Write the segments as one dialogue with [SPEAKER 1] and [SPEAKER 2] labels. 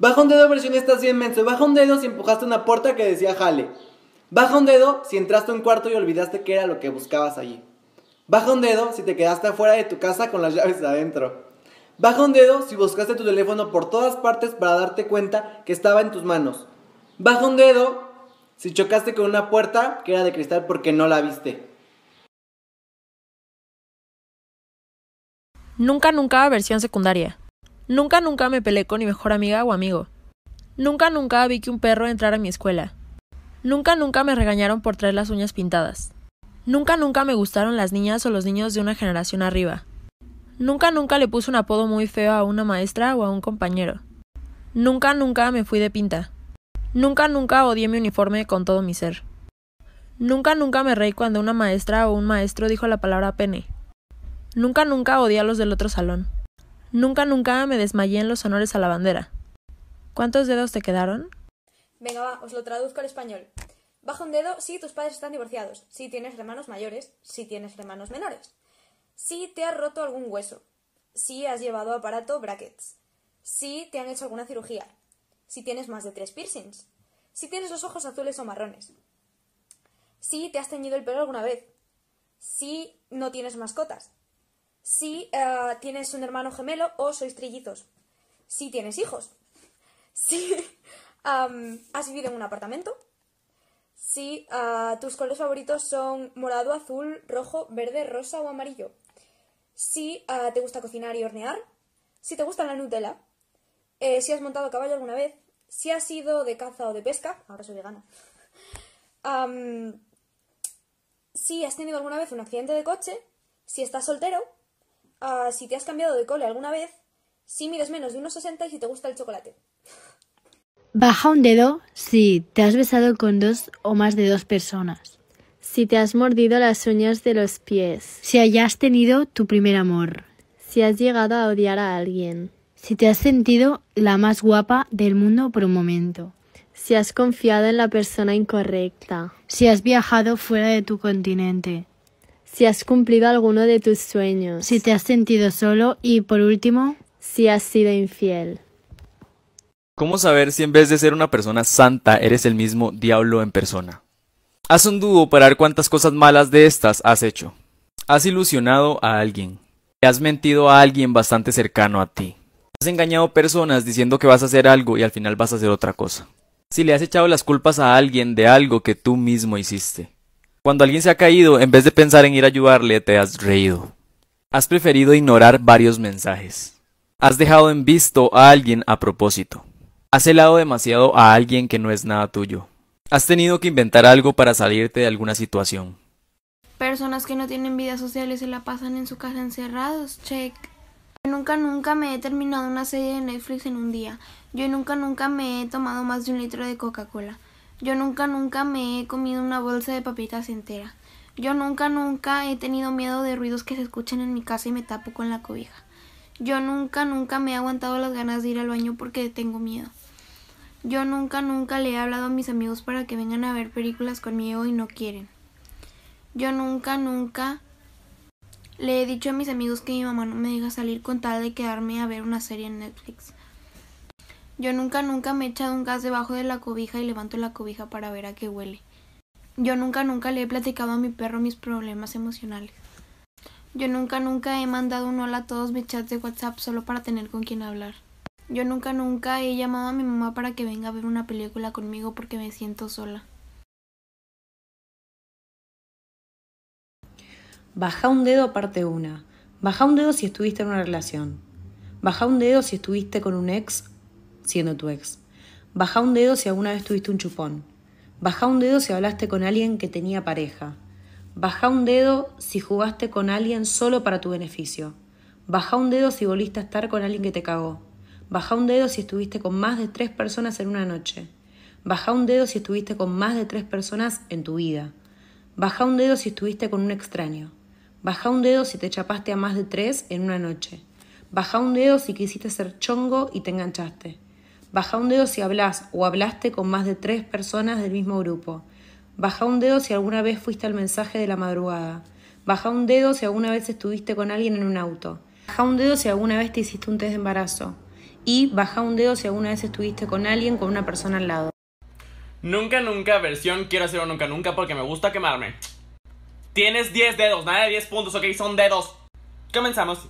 [SPEAKER 1] Baja un dedo, versión estás bien menso. Baja un dedo si empujaste una puerta que decía jale. Baja un dedo si entraste a un cuarto y olvidaste que era lo que buscabas allí. Baja un dedo si te quedaste afuera de tu casa con las llaves adentro. Baja un dedo si buscaste tu teléfono por todas partes para darte cuenta que estaba en tus manos. Baja un dedo si chocaste con una puerta que era de cristal porque no la viste.
[SPEAKER 2] Nunca, nunca versión secundaria. Nunca, nunca me peleé con mi mejor amiga o amigo. Nunca, nunca vi que un perro entrara a mi escuela. Nunca, nunca me regañaron por traer las uñas pintadas. Nunca, nunca me gustaron las niñas o los niños de una generación arriba. Nunca, nunca le puse un apodo muy feo a una maestra o a un compañero. Nunca, nunca me fui de pinta. Nunca, nunca odié mi uniforme con todo mi ser. Nunca, nunca me reí cuando una maestra o un maestro dijo la palabra pene. Nunca, nunca odié a los del otro salón. Nunca, nunca me desmayé en los honores a la bandera. ¿Cuántos dedos te quedaron?
[SPEAKER 3] Venga, va, os lo traduzco al español. Bajo un dedo si tus padres están divorciados, si tienes hermanos mayores, si tienes hermanos menores, si te has roto algún hueso, si has llevado aparato brackets, si te han hecho alguna cirugía, si tienes más de tres piercings, si tienes los ojos azules o marrones, si te has teñido el pelo alguna vez, si no tienes mascotas, si eh, tienes un hermano gemelo o sois trillizos. Si tienes hijos. Si has vivido en un apartamento. Si eh, tus colores favoritos son morado, azul, rojo, verde, rosa o amarillo. Si eh, te gusta cocinar y hornear. Si te gusta la Nutella. si has montado a caballo alguna vez. Si has ido de caza o de pesca. Ahora soy vegana. si has tenido alguna vez un accidente de coche. Si estás soltero Ah, si te has cambiado de cole alguna vez, si mides menos de 1,60 y si te gusta el chocolate.
[SPEAKER 2] Baja un dedo si te has besado con dos o más de dos personas. Si te has mordido las uñas de los pies. Si hayas tenido tu primer amor. Si has llegado a odiar a alguien. Si te has sentido la más guapa del mundo por un momento. Si has confiado en la persona incorrecta. Si has viajado fuera de tu continente si has cumplido alguno de tus sueños, si te has sentido solo y por último, si has sido infiel.
[SPEAKER 1] ¿Cómo saber si en vez de ser una persona santa eres el mismo diablo en persona? Haz un dúo para ver cuántas cosas malas de estas has hecho. Has ilusionado a alguien. Te has mentido a alguien bastante cercano a ti. Has engañado personas diciendo que vas a hacer algo y al final vas a hacer otra cosa. Si le has echado las culpas a alguien de algo que tú mismo hiciste. Cuando alguien se ha caído, en vez de pensar en ir a ayudarle, te has reído. Has preferido ignorar varios mensajes. Has dejado en visto a alguien a propósito. Has helado demasiado a alguien que no es nada tuyo. Has tenido que inventar algo para salirte de alguna situación.
[SPEAKER 4] Personas que no tienen vida social se la pasan en su casa encerrados, check. Yo nunca, nunca me he terminado una serie de Netflix en un día. Yo nunca, nunca me he tomado más de un litro de Coca-Cola. Yo nunca, nunca me he comido una bolsa de papitas entera. Yo nunca, nunca he tenido miedo de ruidos que se escuchan en mi casa y me tapo con la cobija. Yo nunca, nunca me he aguantado las ganas de ir al baño porque tengo miedo. Yo nunca, nunca le he hablado a mis amigos para que vengan a ver películas conmigo y no quieren. Yo nunca, nunca le he dicho a mis amigos que mi mamá no me deja salir con tal de quedarme a ver una serie en Netflix. Yo nunca, nunca me he echado un gas debajo de la cobija y levanto la cobija para ver a qué huele. Yo nunca, nunca le he platicado a mi perro mis problemas emocionales. Yo nunca, nunca he mandado un hola a todos mis chats de WhatsApp solo para tener con quien hablar. Yo nunca, nunca he llamado a mi mamá para que venga a ver una película conmigo porque me siento sola.
[SPEAKER 2] Baja un dedo aparte una. Baja un dedo si estuviste en una relación. Baja un dedo si estuviste con un ex siendo tu ex. Baja un dedo si alguna vez tuviste un chupón. Baja un dedo si hablaste con alguien que tenía pareja. Baja un dedo si jugaste con alguien solo para tu beneficio. Baja un dedo si volviste a estar con alguien que te cagó. Baja un dedo si estuviste con más de tres personas en una noche. Baja un dedo si estuviste con más de tres personas en tu vida. Baja un dedo si estuviste con un extraño. Baja un dedo si te chapaste a más de tres en una noche. Baja un dedo si quisiste ser chongo y te enganchaste. Baja un dedo si hablas o hablaste con más de tres personas del mismo grupo. Baja un dedo si alguna vez fuiste al mensaje de la madrugada. Baja un dedo si alguna vez estuviste con alguien en un auto. Baja un dedo si alguna vez te hiciste un test de embarazo. Y baja un dedo si alguna vez estuviste con alguien con una persona al lado.
[SPEAKER 1] Nunca, nunca, versión quiero hacerlo nunca, nunca porque me gusta quemarme. Tienes 10 dedos, nada de 10 puntos, ok, son dedos. Comenzamos.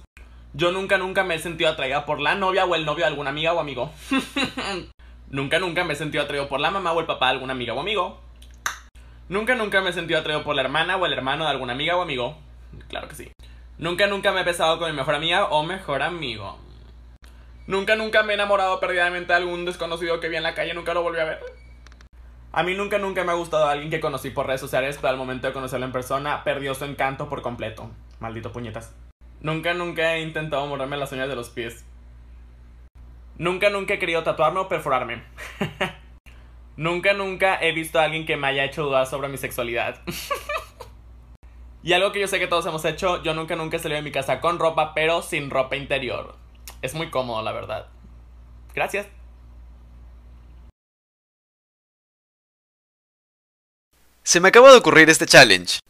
[SPEAKER 1] Yo nunca, nunca me he sentido atraída por la novia o el novio de alguna amiga o amigo. nunca, nunca me he sentido atraído por la mamá o el papá de alguna amiga o amigo. Nunca, nunca me he sentido atraído por la hermana o el hermano de alguna amiga o amigo. Claro que sí. Nunca, nunca me he pesado con mi mejor amiga o mejor amigo. Nunca, nunca me he enamorado perdidamente de algún desconocido que vi en la calle, y nunca lo volví a ver. A mí nunca, nunca me ha gustado alguien que conocí por redes sociales, pero al momento de conocerlo en persona, perdió su encanto por completo. Maldito puñetas. Nunca, nunca he intentado morarme las uñas de los pies. Nunca, nunca he querido tatuarme o perforarme. nunca, nunca he visto a alguien que me haya hecho dudar sobre mi sexualidad. y algo que yo sé que todos hemos hecho, yo nunca, nunca he de mi casa con ropa, pero sin ropa interior. Es muy cómodo, la verdad. Gracias. Se me acaba de ocurrir este challenge.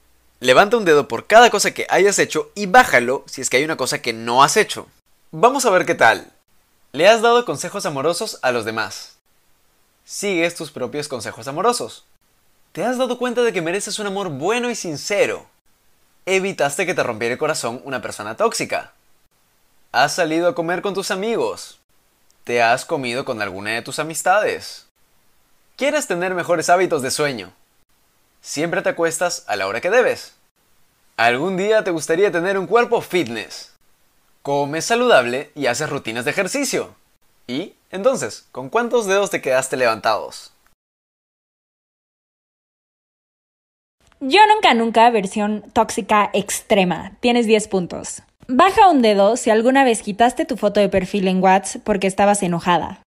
[SPEAKER 1] Levanta un dedo por cada cosa que hayas hecho y bájalo si es que hay una cosa que no has hecho. Vamos a ver qué tal. ¿Le has dado consejos amorosos a los demás? ¿Sigues tus propios consejos amorosos? ¿Te has dado cuenta de que mereces un amor bueno y sincero? ¿Evitaste que te rompiera el corazón una persona tóxica? ¿Has salido a comer con tus amigos? ¿Te has comido con alguna de tus amistades? ¿Quieres tener mejores hábitos de sueño? Siempre te acuestas a la hora que debes. Algún día te gustaría tener un cuerpo fitness. Comes saludable y haces rutinas de ejercicio. ¿Y entonces, con cuántos dedos te quedaste levantados?
[SPEAKER 2] Yo nunca, nunca, versión tóxica extrema. Tienes 10 puntos. Baja un dedo si alguna vez quitaste tu foto de perfil en WhatsApp porque estabas enojada.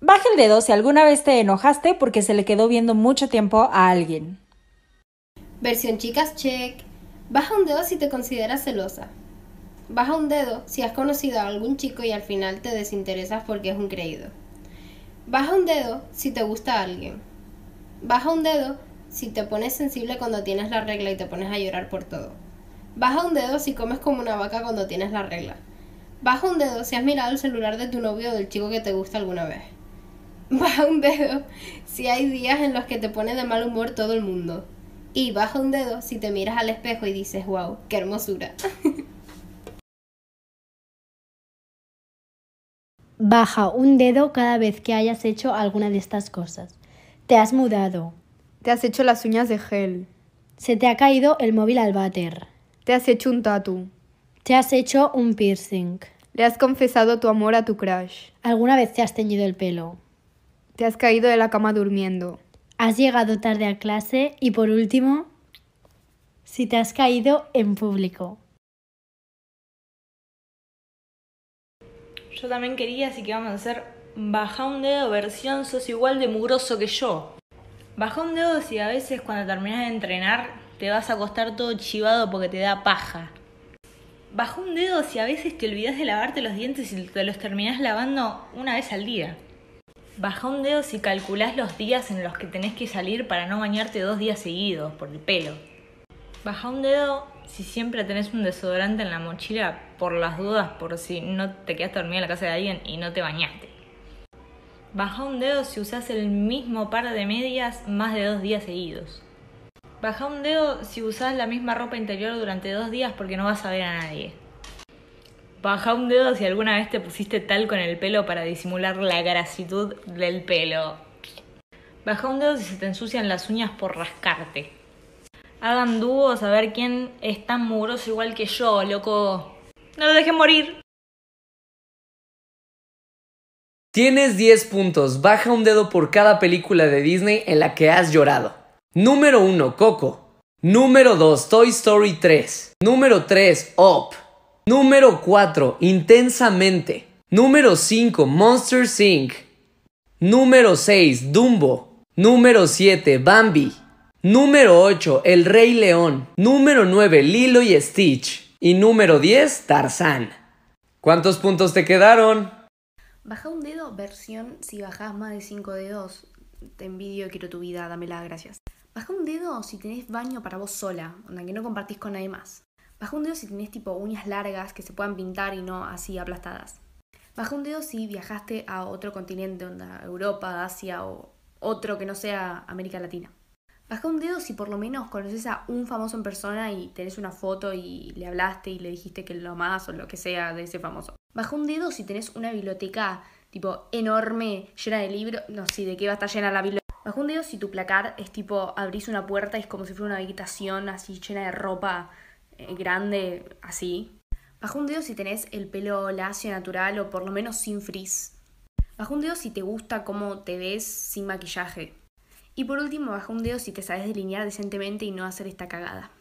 [SPEAKER 2] Baja el dedo si alguna vez te enojaste porque se le quedó viendo mucho tiempo a alguien.
[SPEAKER 4] Versión chicas check. Baja un dedo si te consideras celosa. Baja un dedo si has conocido a algún chico y al final te desinteresas porque es un creído. Baja un dedo si te gusta alguien. Baja un dedo si te pones sensible cuando tienes la regla y te pones a llorar por todo. Baja un dedo si comes como una vaca cuando tienes la regla. Baja un dedo si has mirado el celular de tu novio o del chico que te gusta alguna vez. baja un dedo si hay días en los que te pone de mal humor todo el mundo. Y baja un dedo si te miras al espejo y dices, wow, qué hermosura.
[SPEAKER 2] Baja un dedo cada vez que hayas hecho alguna de estas cosas. Te has mudado. Te has hecho las uñas de
[SPEAKER 3] gel. Se te ha caído el móvil al váter. Te has hecho un tatu. Te has hecho un piercing. Le has confesado tu amor a tu crush. ¿Alguna vez te has teñido el pelo?
[SPEAKER 2] Te has caído de la cama durmiendo. Has llegado tarde a clase y por último, si te has caído en público. Yo también quería, así que vamos a hacer baja un dedo versión sos igual de mugroso que yo. Baja un dedo si a veces cuando terminas de entrenar te vas a acostar todo chivado porque te da paja. Baja un dedo si a veces te olvidas de lavarte los dientes y te los terminás lavando una vez al día baja un dedo si calculás los días en los que tenés que salir para no bañarte dos días seguidos por el pelo. Baja un dedo si siempre tenés un desodorante en la mochila por las dudas, por si no te quedaste dormida en la casa de alguien y no te bañaste. Baja un dedo si usás el mismo par de medias más de dos días seguidos. Baja un dedo si usás la misma ropa interior durante dos días porque no vas a ver a nadie. Baja un dedo si alguna vez te pusiste tal con el pelo para disimular la grasitud del pelo. Baja un dedo si se te ensucian las uñas por rascarte. Hagan dúos a ver quién es tan mugroso igual que yo, loco. No lo dejen morir.
[SPEAKER 1] Tienes 10 puntos. Baja un dedo por cada película de Disney en la que has llorado. Número 1, Coco. Número 2, Toy Story 3. Número 3, Up. Número 4. Intensamente. Número 5. Monster Inc. Número 6. Dumbo. Número 7. Bambi. Número 8. El Rey León. Número 9. Lilo y Stitch. Y número 10. Tarzán. ¿Cuántos puntos te quedaron?
[SPEAKER 3] Baja un dedo, versión si bajas más de 5 dedos. Te envidio, quiero tu vida, dámela, gracias. Baja un dedo si tenés baño para vos sola, onda que no compartís con nadie más. Baja un dedo si tenés tipo uñas largas que se puedan pintar y no así aplastadas. Baja un dedo si viajaste a otro continente, onda Europa, Asia o otro que no sea América Latina. Baja un dedo si por lo menos conoces a un famoso en persona y tenés una foto y le hablaste y le dijiste que lo amás o lo que sea de ese famoso. Baja un dedo si tenés una biblioteca tipo enorme, llena de libros, no sé de qué va a estar llena la biblioteca. Baja un dedo si tu placar es tipo abrís una puerta y es como si fuera una habitación así llena de ropa eh, grande así. Baja un dedo si tenés el pelo lacio natural o por lo menos sin frizz. Baja un dedo si te gusta cómo te ves sin maquillaje. Y por último, baja un dedo si te sabes delinear decentemente y no hacer esta cagada.